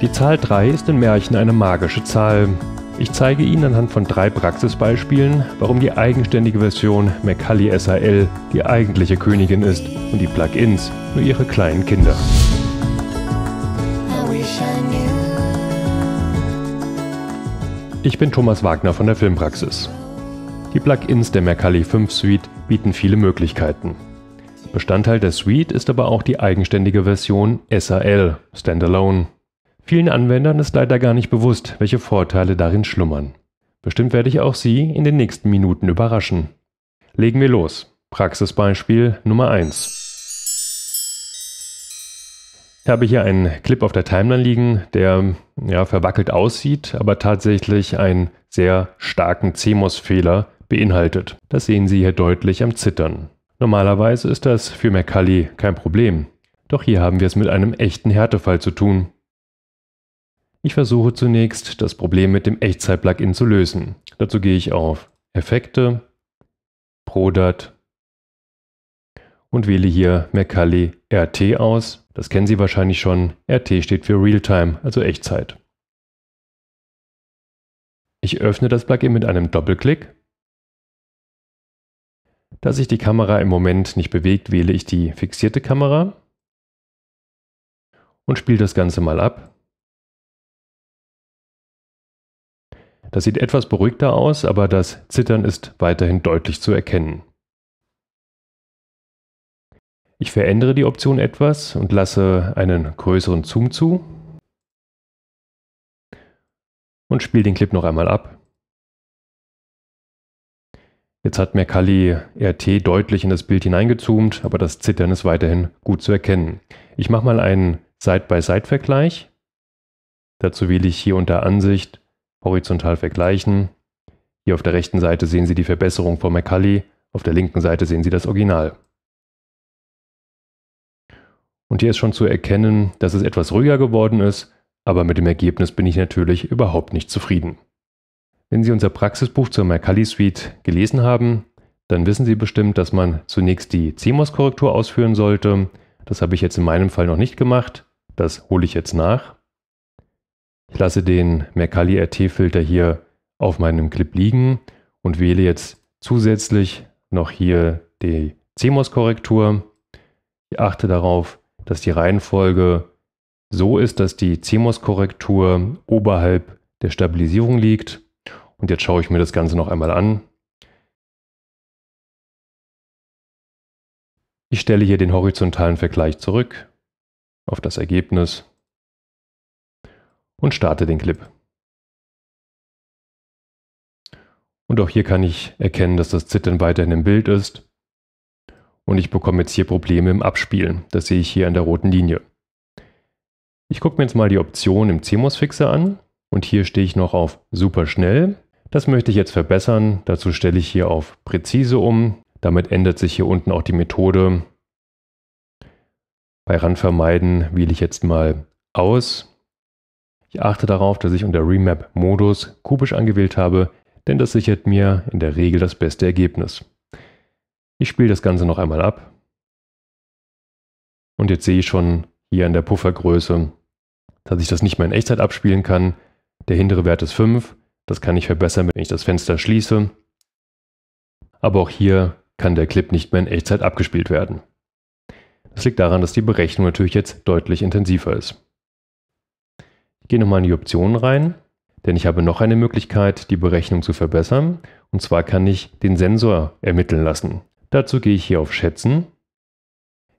Die Zahl 3 ist in Märchen eine magische Zahl. Ich zeige Ihnen anhand von drei Praxisbeispielen, warum die eigenständige Version Macaulay SAL die eigentliche Königin ist und die Plugins nur ihre kleinen Kinder. Ich bin Thomas Wagner von der Filmpraxis. Die Plugins der Mercalli 5 Suite bieten viele Möglichkeiten. Bestandteil der Suite ist aber auch die eigenständige Version SAL, Standalone. Vielen Anwendern ist leider gar nicht bewusst, welche Vorteile darin schlummern. Bestimmt werde ich auch Sie in den nächsten Minuten überraschen. Legen wir los. Praxisbeispiel Nummer 1. Ich habe hier einen Clip auf der Timeline liegen, der ja, verwackelt aussieht, aber tatsächlich einen sehr starken CMOS-Fehler beinhaltet. Das sehen Sie hier deutlich am Zittern. Normalerweise ist das für Mercalli kein Problem. Doch hier haben wir es mit einem echten Härtefall zu tun. Ich versuche zunächst, das Problem mit dem Echtzeit-Plugin zu lösen. Dazu gehe ich auf Effekte, Prodat und wähle hier Mercalli RT aus. Das kennen Sie wahrscheinlich schon. RT steht für Realtime, also Echtzeit. Ich öffne das Plugin mit einem Doppelklick. Da sich die Kamera im Moment nicht bewegt, wähle ich die fixierte Kamera und spiele das Ganze mal ab. Das sieht etwas beruhigter aus, aber das Zittern ist weiterhin deutlich zu erkennen. Ich verändere die Option etwas und lasse einen größeren Zoom zu und spiele den Clip noch einmal ab. Jetzt hat mir Kali RT deutlich in das Bild hineingezoomt, aber das Zittern ist weiterhin gut zu erkennen. Ich mache mal einen Side-by-Side-Vergleich. Dazu wähle ich hier unter Ansicht horizontal vergleichen. Hier auf der rechten Seite sehen Sie die Verbesserung von McCully, auf der linken Seite sehen Sie das Original. Und hier ist schon zu erkennen, dass es etwas ruhiger geworden ist, aber mit dem Ergebnis bin ich natürlich überhaupt nicht zufrieden. Wenn Sie unser Praxisbuch zur Mercalli Suite gelesen haben, dann wissen Sie bestimmt, dass man zunächst die CMOS-Korrektur ausführen sollte. Das habe ich jetzt in meinem Fall noch nicht gemacht. Das hole ich jetzt nach. Ich lasse den Mercalli RT-Filter hier auf meinem Clip liegen und wähle jetzt zusätzlich noch hier die CMOS-Korrektur. Ich achte darauf, dass die Reihenfolge so ist, dass die CMOS-Korrektur oberhalb der Stabilisierung liegt. Und jetzt schaue ich mir das Ganze noch einmal an. Ich stelle hier den horizontalen Vergleich zurück auf das Ergebnis und starte den Clip. Und auch hier kann ich erkennen, dass das Zittern weiterhin im Bild ist. Und ich bekomme jetzt hier Probleme im Abspielen. Das sehe ich hier an der roten Linie. Ich gucke mir jetzt mal die Option im CMOS-Fixer an. Und hier stehe ich noch auf super schnell. Das möchte ich jetzt verbessern. Dazu stelle ich hier auf präzise um. Damit ändert sich hier unten auch die Methode. Bei Randvermeiden wähle ich jetzt mal aus ich achte darauf, dass ich unter Remap-Modus kubisch angewählt habe, denn das sichert mir in der Regel das beste Ergebnis. Ich spiele das Ganze noch einmal ab. Und jetzt sehe ich schon hier an der Puffergröße, dass ich das nicht mehr in Echtzeit abspielen kann. Der hintere Wert ist 5. Das kann ich verbessern, wenn ich das Fenster schließe. Aber auch hier kann der Clip nicht mehr in Echtzeit abgespielt werden. Das liegt daran, dass die Berechnung natürlich jetzt deutlich intensiver ist. Gehe nochmal in die Optionen rein, denn ich habe noch eine Möglichkeit, die Berechnung zu verbessern. Und zwar kann ich den Sensor ermitteln lassen. Dazu gehe ich hier auf Schätzen.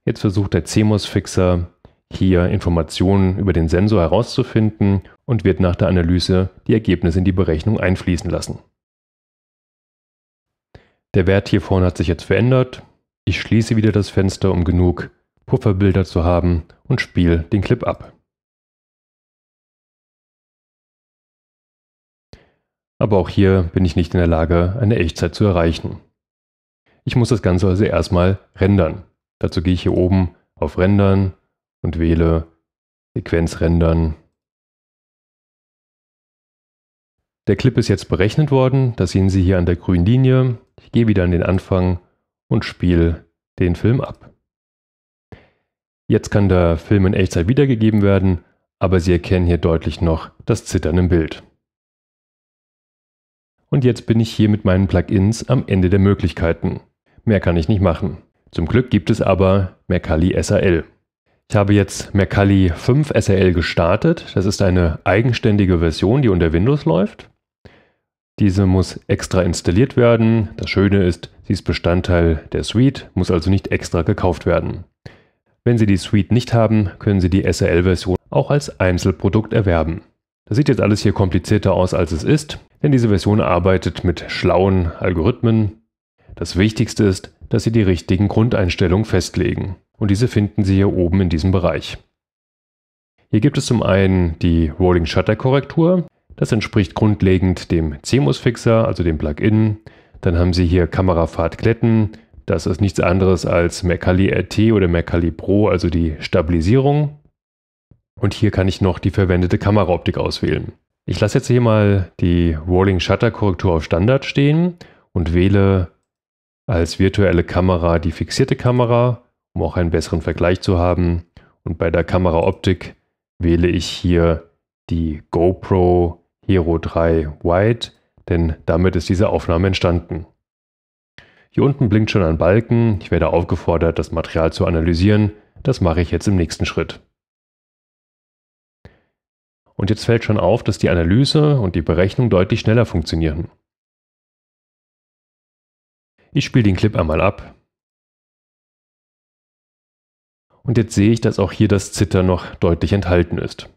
Jetzt versucht der CMOS-Fixer hier Informationen über den Sensor herauszufinden und wird nach der Analyse die Ergebnisse in die Berechnung einfließen lassen. Der Wert hier vorne hat sich jetzt verändert. Ich schließe wieder das Fenster, um genug Pufferbilder zu haben und spiele den Clip ab. Aber auch hier bin ich nicht in der Lage, eine Echtzeit zu erreichen. Ich muss das Ganze also erstmal rendern. Dazu gehe ich hier oben auf Rendern und wähle Sequenz rendern. Der Clip ist jetzt berechnet worden, das sehen Sie hier an der grünen Linie. Ich gehe wieder an den Anfang und spiele den Film ab. Jetzt kann der Film in Echtzeit wiedergegeben werden, aber Sie erkennen hier deutlich noch das Zittern im Bild. Und jetzt bin ich hier mit meinen Plugins am Ende der Möglichkeiten. Mehr kann ich nicht machen. Zum Glück gibt es aber Mercalli SRL. Ich habe jetzt Mercalli 5 SRL gestartet. Das ist eine eigenständige Version, die unter Windows läuft. Diese muss extra installiert werden. Das Schöne ist, sie ist Bestandteil der Suite, muss also nicht extra gekauft werden. Wenn Sie die Suite nicht haben, können Sie die SRL-Version auch als Einzelprodukt erwerben. Das sieht jetzt alles hier komplizierter aus, als es ist, denn diese Version arbeitet mit schlauen Algorithmen. Das Wichtigste ist, dass Sie die richtigen Grundeinstellungen festlegen. Und diese finden Sie hier oben in diesem Bereich. Hier gibt es zum einen die Rolling Shutter Korrektur. Das entspricht grundlegend dem CMOS Fixer, also dem Plugin. Dann haben Sie hier Kamerafahrt glätten. Das ist nichts anderes als Mercalli RT oder Mercalli Pro, also die Stabilisierung. Und hier kann ich noch die verwendete Kameraoptik auswählen. Ich lasse jetzt hier mal die Rolling Shutter Korrektur auf Standard stehen und wähle als virtuelle Kamera die fixierte Kamera, um auch einen besseren Vergleich zu haben. Und bei der Kameraoptik wähle ich hier die GoPro Hero 3 Wide, denn damit ist diese Aufnahme entstanden. Hier unten blinkt schon ein Balken. Ich werde aufgefordert, das Material zu analysieren. Das mache ich jetzt im nächsten Schritt. Und jetzt fällt schon auf, dass die Analyse und die Berechnung deutlich schneller funktionieren. Ich spiele den Clip einmal ab. Und jetzt sehe ich, dass auch hier das Zitter noch deutlich enthalten ist.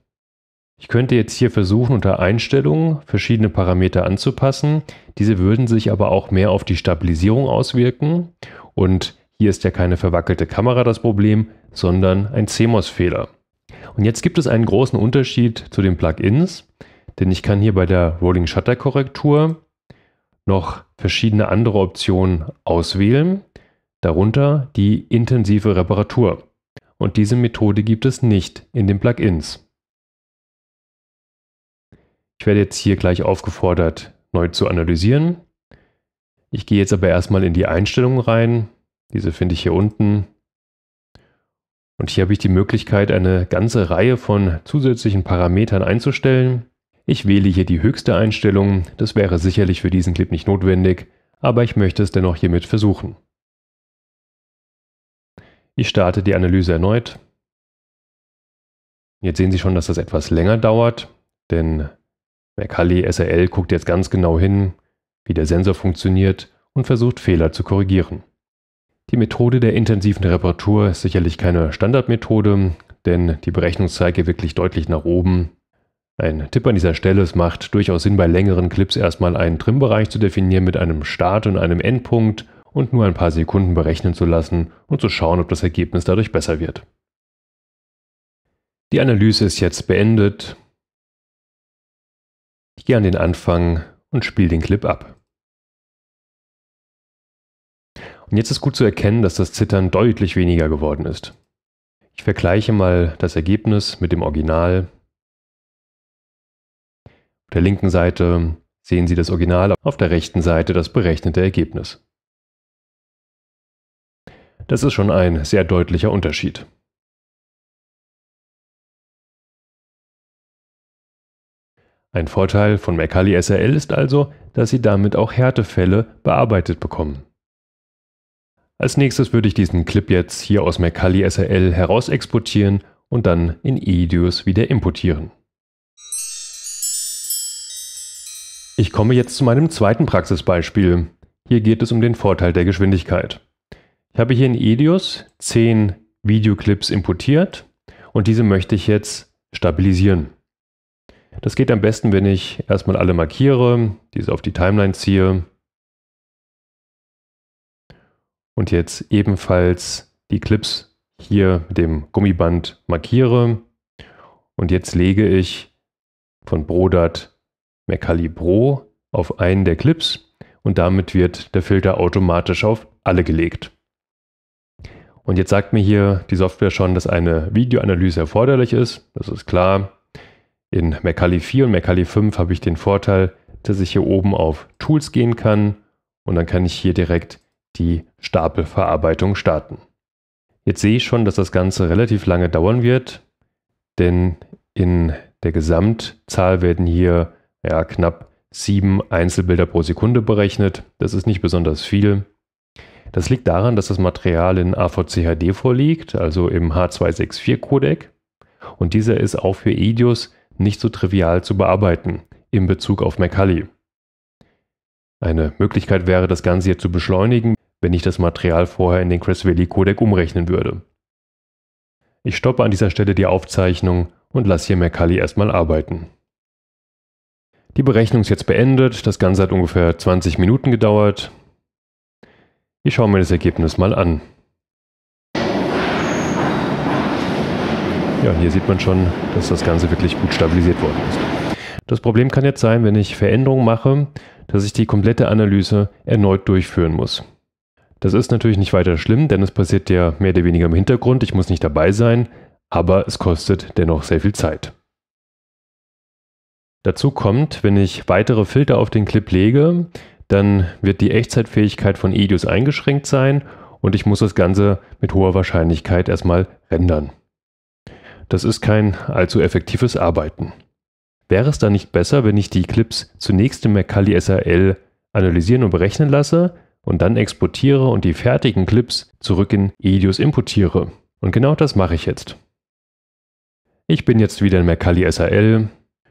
Ich könnte jetzt hier versuchen, unter Einstellungen verschiedene Parameter anzupassen. Diese würden sich aber auch mehr auf die Stabilisierung auswirken. Und hier ist ja keine verwackelte Kamera das Problem, sondern ein CMOS-Fehler. Und jetzt gibt es einen großen Unterschied zu den Plugins, denn ich kann hier bei der Rolling Shutter Korrektur noch verschiedene andere Optionen auswählen, darunter die intensive Reparatur. Und diese Methode gibt es nicht in den Plugins. Ich werde jetzt hier gleich aufgefordert, neu zu analysieren. Ich gehe jetzt aber erstmal in die Einstellungen rein. Diese finde ich hier unten. Und hier habe ich die Möglichkeit, eine ganze Reihe von zusätzlichen Parametern einzustellen. Ich wähle hier die höchste Einstellung, das wäre sicherlich für diesen Clip nicht notwendig, aber ich möchte es dennoch hiermit versuchen. Ich starte die Analyse erneut. Jetzt sehen Sie schon, dass das etwas länger dauert, denn Mercalli SRL guckt jetzt ganz genau hin, wie der Sensor funktioniert und versucht Fehler zu korrigieren. Die Methode der intensiven Reparatur ist sicherlich keine Standardmethode, denn die Berechnung zeige wirklich deutlich nach oben. Ein Tipp an dieser Stelle, es macht durchaus Sinn, bei längeren Clips erstmal einen Trimbereich zu definieren mit einem Start und einem Endpunkt und nur ein paar Sekunden berechnen zu lassen und zu schauen, ob das Ergebnis dadurch besser wird. Die Analyse ist jetzt beendet. Ich gehe an den Anfang und spiele den Clip ab. Und jetzt ist gut zu erkennen, dass das Zittern deutlich weniger geworden ist. Ich vergleiche mal das Ergebnis mit dem Original. Auf der linken Seite sehen Sie das Original, auf der rechten Seite das berechnete Ergebnis. Das ist schon ein sehr deutlicher Unterschied. Ein Vorteil von Mercalli SRL ist also, dass Sie damit auch Härtefälle bearbeitet bekommen. Als nächstes würde ich diesen Clip jetzt hier aus Mercalli SRL heraus exportieren und dann in eDuos wieder importieren. Ich komme jetzt zu meinem zweiten Praxisbeispiel. Hier geht es um den Vorteil der Geschwindigkeit. Ich habe hier in Edios 10 Videoclips importiert und diese möchte ich jetzt stabilisieren. Das geht am besten, wenn ich erstmal alle markiere, diese auf die Timeline ziehe und jetzt ebenfalls die Clips hier mit dem Gummiband markiere. Und jetzt lege ich von Brodat Mercalli Pro auf einen der Clips und damit wird der Filter automatisch auf alle gelegt. Und jetzt sagt mir hier die Software schon, dass eine Videoanalyse erforderlich ist. Das ist klar. In Mercalli 4 und Mercalli 5 habe ich den Vorteil, dass ich hier oben auf Tools gehen kann und dann kann ich hier direkt die Stapelverarbeitung starten. Jetzt sehe ich schon, dass das Ganze relativ lange dauern wird, denn in der Gesamtzahl werden hier ja, knapp sieben Einzelbilder pro Sekunde berechnet. Das ist nicht besonders viel. Das liegt daran, dass das Material in AVCHD vorliegt, also im H264-Codec. Und dieser ist auch für EDIUS nicht so trivial zu bearbeiten in Bezug auf Macaulay. Eine Möglichkeit wäre, das Ganze hier zu beschleunigen, wenn ich das Material vorher in den Cresvelli-Codec umrechnen würde. Ich stoppe an dieser Stelle die Aufzeichnung und lasse hier Mercalli erstmal arbeiten. Die Berechnung ist jetzt beendet, das Ganze hat ungefähr 20 Minuten gedauert. Ich schaue mir das Ergebnis mal an. Ja, hier sieht man schon, dass das Ganze wirklich gut stabilisiert worden ist. Das Problem kann jetzt sein, wenn ich Veränderungen mache, dass ich die komplette Analyse erneut durchführen muss. Das ist natürlich nicht weiter schlimm, denn es passiert ja mehr oder weniger im Hintergrund, ich muss nicht dabei sein, aber es kostet dennoch sehr viel Zeit. Dazu kommt, wenn ich weitere Filter auf den Clip lege, dann wird die Echtzeitfähigkeit von Edius eingeschränkt sein und ich muss das Ganze mit hoher Wahrscheinlichkeit erstmal rendern. Das ist kein allzu effektives Arbeiten. Wäre es dann nicht besser, wenn ich die Clips zunächst im Mercalli SRL analysieren und berechnen lasse, und dann exportiere und die fertigen Clips zurück in Edius importiere. Und genau das mache ich jetzt. Ich bin jetzt wieder in Mercalli SAL.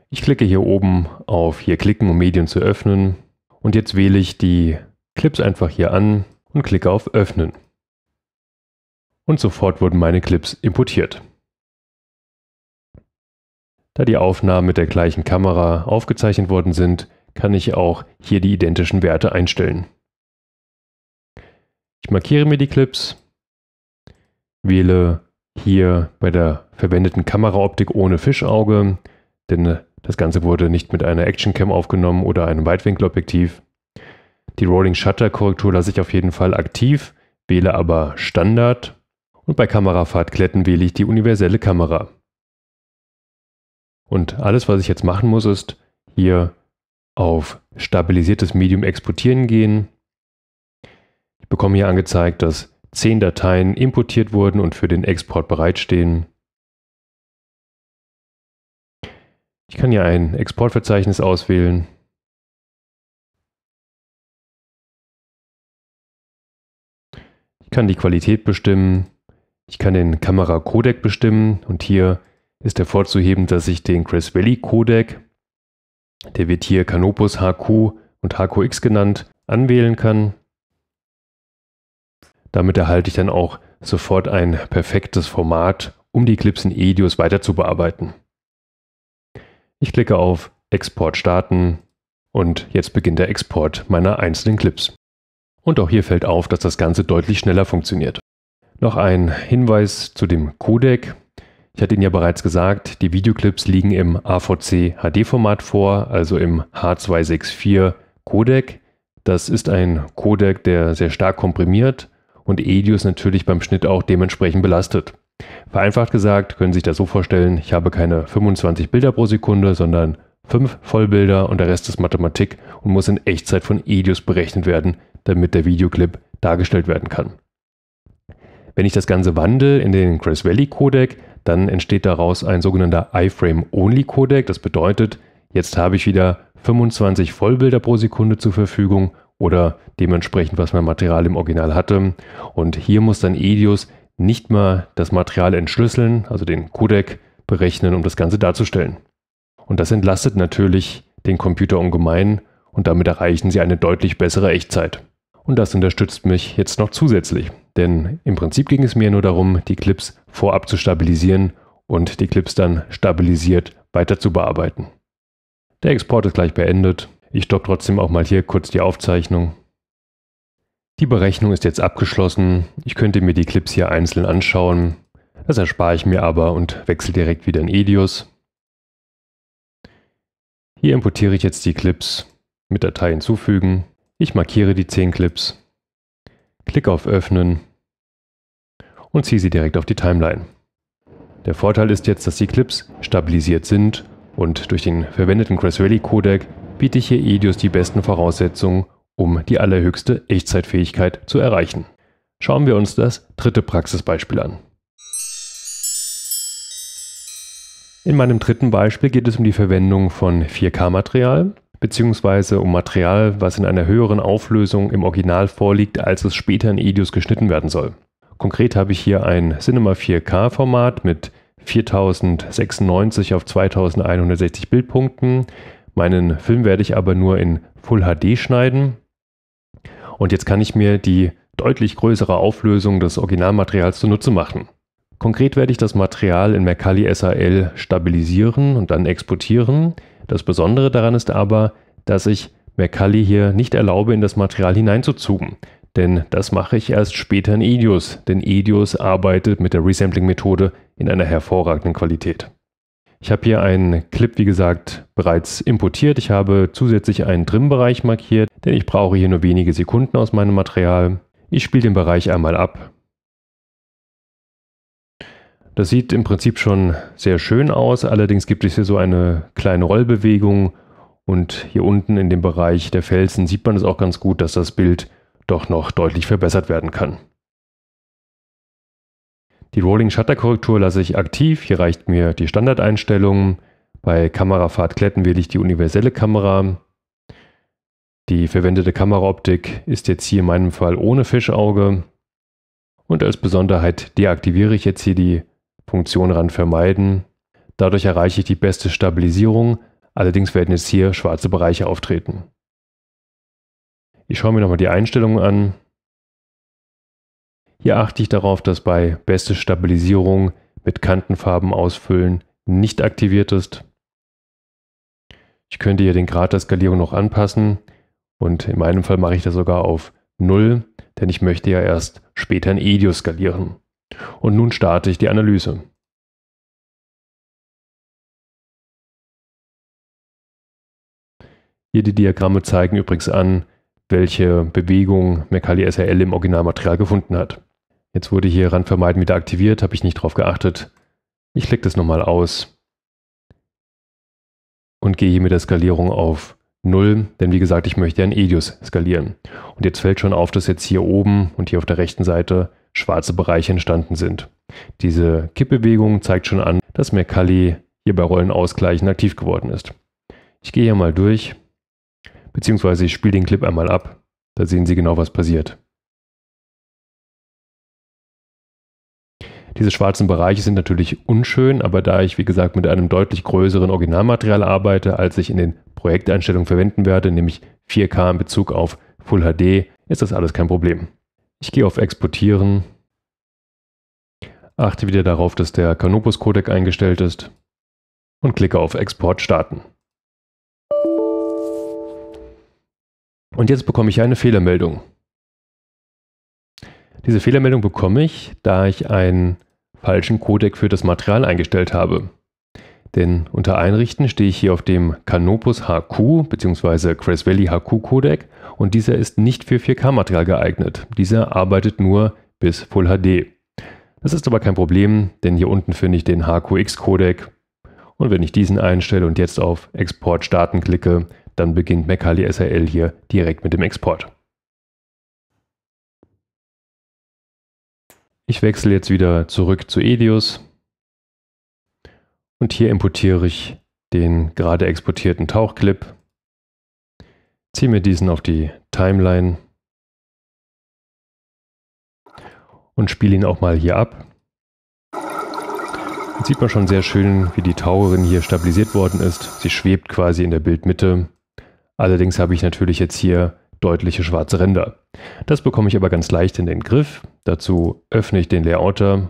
Ich klicke hier oben auf hier klicken, um Medien zu öffnen. Und jetzt wähle ich die Clips einfach hier an und klicke auf Öffnen. Und sofort wurden meine Clips importiert. Da die Aufnahmen mit der gleichen Kamera aufgezeichnet worden sind, kann ich auch hier die identischen Werte einstellen. Ich markiere mir die Clips, wähle hier bei der verwendeten Kameraoptik ohne Fischauge, denn äh, das Ganze wurde nicht mit einer Actioncam aufgenommen oder einem Weitwinkelobjektiv. Die Rolling Shutter Korrektur lasse ich auf jeden Fall aktiv, wähle aber Standard und bei Kamerafahrt kletten wähle ich die universelle Kamera. Und alles, was ich jetzt machen muss, ist hier auf stabilisiertes Medium exportieren gehen, bekomme hier angezeigt, dass 10 Dateien importiert wurden und für den Export bereitstehen. Ich kann hier ein Exportverzeichnis auswählen. Ich kann die Qualität bestimmen. Ich kann den Kamera-Codec bestimmen und hier ist hervorzuheben, dass ich den Chris Valley Codec, der wird hier Canopus HQ und HQX genannt, anwählen kann. Damit erhalte ich dann auch sofort ein perfektes Format, um die Clips in EDIOS weiter zu bearbeiten. Ich klicke auf Export starten und jetzt beginnt der Export meiner einzelnen Clips. Und auch hier fällt auf, dass das Ganze deutlich schneller funktioniert. Noch ein Hinweis zu dem Codec. Ich hatte Ihnen ja bereits gesagt, die Videoclips liegen im AVC HD-Format vor, also im H264 Codec. Das ist ein Codec, der sehr stark komprimiert und Edius natürlich beim Schnitt auch dementsprechend belastet. Vereinfacht gesagt, können Sie sich das so vorstellen, ich habe keine 25 Bilder pro Sekunde, sondern 5 Vollbilder und der Rest ist Mathematik und muss in Echtzeit von Edius berechnet werden, damit der Videoclip dargestellt werden kann. Wenn ich das Ganze wandle in den Grass Valley Codec, dann entsteht daraus ein sogenannter iFrame-Only-Codec. Das bedeutet, jetzt habe ich wieder 25 Vollbilder pro Sekunde zur Verfügung oder dementsprechend, was mein Material im Original hatte. Und hier muss dann Edius nicht mal das Material entschlüsseln, also den Codec berechnen, um das Ganze darzustellen. Und das entlastet natürlich den Computer ungemein und damit erreichen sie eine deutlich bessere Echtzeit. Und das unterstützt mich jetzt noch zusätzlich, denn im Prinzip ging es mir nur darum, die Clips vorab zu stabilisieren und die Clips dann stabilisiert weiter zu bearbeiten. Der Export ist gleich beendet ich stoppe trotzdem auch mal hier kurz die Aufzeichnung. Die Berechnung ist jetzt abgeschlossen. Ich könnte mir die Clips hier einzeln anschauen. Das erspare ich mir aber und wechsle direkt wieder in Edius. Hier importiere ich jetzt die Clips mit Datei hinzufügen. Ich markiere die 10 Clips, klicke auf Öffnen und ziehe sie direkt auf die Timeline. Der Vorteil ist jetzt, dass die Clips stabilisiert sind und durch den verwendeten Craswelli Codec biete ich hier EDIUS die besten Voraussetzungen, um die allerhöchste Echtzeitfähigkeit zu erreichen. Schauen wir uns das dritte Praxisbeispiel an. In meinem dritten Beispiel geht es um die Verwendung von 4K-Material bzw. um Material, was in einer höheren Auflösung im Original vorliegt, als es später in EDIUS geschnitten werden soll. Konkret habe ich hier ein Cinema 4K-Format mit 4096 auf 2160 Bildpunkten, Meinen Film werde ich aber nur in Full HD schneiden. Und jetzt kann ich mir die deutlich größere Auflösung des Originalmaterials zunutze machen. Konkret werde ich das Material in Mercalli SAL stabilisieren und dann exportieren. Das Besondere daran ist aber, dass ich Mercalli hier nicht erlaube, in das Material hineinzuzoomen. Denn das mache ich erst später in Edius, denn Edius arbeitet mit der Resampling-Methode in einer hervorragenden Qualität. Ich habe hier einen Clip, wie gesagt, bereits importiert. Ich habe zusätzlich einen Trim-Bereich markiert, denn ich brauche hier nur wenige Sekunden aus meinem Material. Ich spiele den Bereich einmal ab. Das sieht im Prinzip schon sehr schön aus, allerdings gibt es hier so eine kleine Rollbewegung und hier unten in dem Bereich der Felsen sieht man es auch ganz gut, dass das Bild doch noch deutlich verbessert werden kann. Die Rolling Shutter Korrektur lasse ich aktiv. Hier reicht mir die Standardeinstellung. Bei Kamerafahrt kletten wähle ich die universelle Kamera. Die verwendete Kameraoptik ist jetzt hier in meinem Fall ohne Fischauge. Und als Besonderheit deaktiviere ich jetzt hier die Funktion RAND vermeiden. Dadurch erreiche ich die beste Stabilisierung, allerdings werden jetzt hier schwarze Bereiche auftreten. Ich schaue mir nochmal die Einstellungen an. Hier achte ich darauf, dass bei beste Stabilisierung mit Kantenfarben ausfüllen nicht aktiviert ist. Ich könnte hier den Grad der Skalierung noch anpassen und in meinem Fall mache ich das sogar auf 0, denn ich möchte ja erst später in Edio skalieren. Und nun starte ich die Analyse. Hier die Diagramme zeigen übrigens an, welche Bewegung Mercalli SRL im Originalmaterial gefunden hat. Jetzt wurde hier Randvermeiden wieder aktiviert, habe ich nicht drauf geachtet. Ich klicke das nochmal aus und gehe hier mit der Skalierung auf 0, denn wie gesagt, ich möchte einen Edius skalieren. Und jetzt fällt schon auf, dass jetzt hier oben und hier auf der rechten Seite schwarze Bereiche entstanden sind. Diese Kippbewegung zeigt schon an, dass Mercalli hier bei Rollenausgleichen aktiv geworden ist. Ich gehe hier mal durch, beziehungsweise ich spiele den Clip einmal ab. Da sehen Sie genau, was passiert. Diese schwarzen Bereiche sind natürlich unschön, aber da ich, wie gesagt, mit einem deutlich größeren Originalmaterial arbeite, als ich in den Projekteinstellungen verwenden werde, nämlich 4K in Bezug auf Full HD, ist das alles kein Problem. Ich gehe auf Exportieren, achte wieder darauf, dass der Canopus Codec eingestellt ist und klicke auf Export starten. Und jetzt bekomme ich eine Fehlermeldung. Diese Fehlermeldung bekomme ich, da ich ein falschen Codec für das Material eingestellt habe. Denn unter Einrichten stehe ich hier auf dem Canopus HQ bzw. Grass Valley HQ Codec und dieser ist nicht für 4K-Material geeignet. Dieser arbeitet nur bis Full HD. Das ist aber kein Problem, denn hier unten finde ich den HQX Codec und wenn ich diesen einstelle und jetzt auf Export starten klicke, dann beginnt Macali SRL hier direkt mit dem Export. Ich wechsle jetzt wieder zurück zu Elius und hier importiere ich den gerade exportierten Tauchclip, ziehe mir diesen auf die Timeline und spiele ihn auch mal hier ab. Jetzt sieht man schon sehr schön, wie die Taucherin hier stabilisiert worden ist. Sie schwebt quasi in der Bildmitte. Allerdings habe ich natürlich jetzt hier deutliche schwarze Ränder. Das bekomme ich aber ganz leicht in den Griff. Dazu öffne ich den Layouter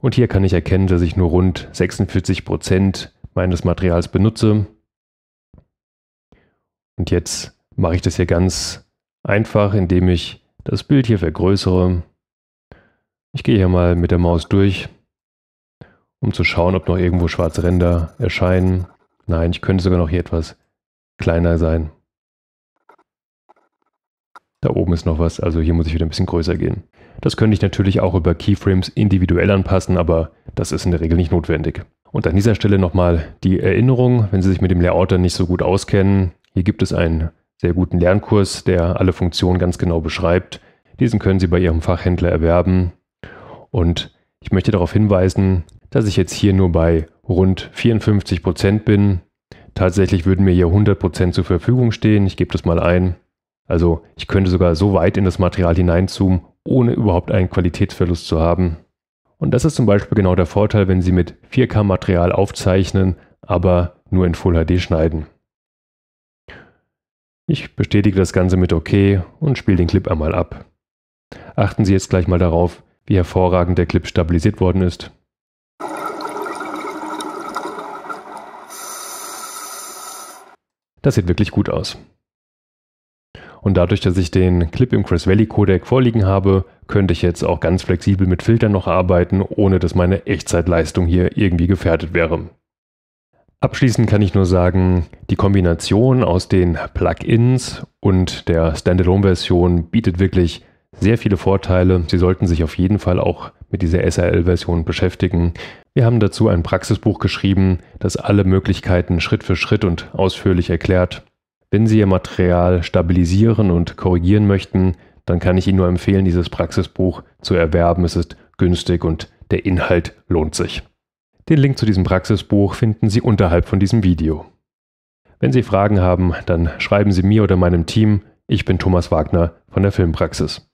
und hier kann ich erkennen, dass ich nur rund 46% meines Materials benutze. Und jetzt mache ich das hier ganz einfach, indem ich das Bild hier vergrößere. Ich gehe hier mal mit der Maus durch, um zu schauen, ob noch irgendwo schwarze Ränder erscheinen. Nein, ich könnte sogar noch hier etwas kleiner sein. Da oben ist noch was, also hier muss ich wieder ein bisschen größer gehen. Das könnte ich natürlich auch über Keyframes individuell anpassen, aber das ist in der Regel nicht notwendig. Und an dieser Stelle nochmal die Erinnerung, wenn Sie sich mit dem Layout dann nicht so gut auskennen. Hier gibt es einen sehr guten Lernkurs, der alle Funktionen ganz genau beschreibt. Diesen können Sie bei Ihrem Fachhändler erwerben. Und ich möchte darauf hinweisen, dass ich jetzt hier nur bei rund 54% Prozent bin. Tatsächlich würden mir hier 100% Prozent zur Verfügung stehen. Ich gebe das mal ein. Also ich könnte sogar so weit in das Material hineinzoomen, ohne überhaupt einen Qualitätsverlust zu haben. Und das ist zum Beispiel genau der Vorteil, wenn Sie mit 4K-Material aufzeichnen, aber nur in Full HD schneiden. Ich bestätige das Ganze mit OK und spiele den Clip einmal ab. Achten Sie jetzt gleich mal darauf, wie hervorragend der Clip stabilisiert worden ist. Das sieht wirklich gut aus. Und dadurch, dass ich den Clip im Chris Valley Codec vorliegen habe, könnte ich jetzt auch ganz flexibel mit Filtern noch arbeiten, ohne dass meine Echtzeitleistung hier irgendwie gefährdet wäre. Abschließend kann ich nur sagen, die Kombination aus den Plugins und der Standalone-Version bietet wirklich sehr viele Vorteile. Sie sollten sich auf jeden Fall auch mit dieser SRL-Version beschäftigen. Wir haben dazu ein Praxisbuch geschrieben, das alle Möglichkeiten Schritt für Schritt und ausführlich erklärt. Wenn Sie Ihr Material stabilisieren und korrigieren möchten, dann kann ich Ihnen nur empfehlen, dieses Praxisbuch zu erwerben. Es ist günstig und der Inhalt lohnt sich. Den Link zu diesem Praxisbuch finden Sie unterhalb von diesem Video. Wenn Sie Fragen haben, dann schreiben Sie mir oder meinem Team. Ich bin Thomas Wagner von der Filmpraxis.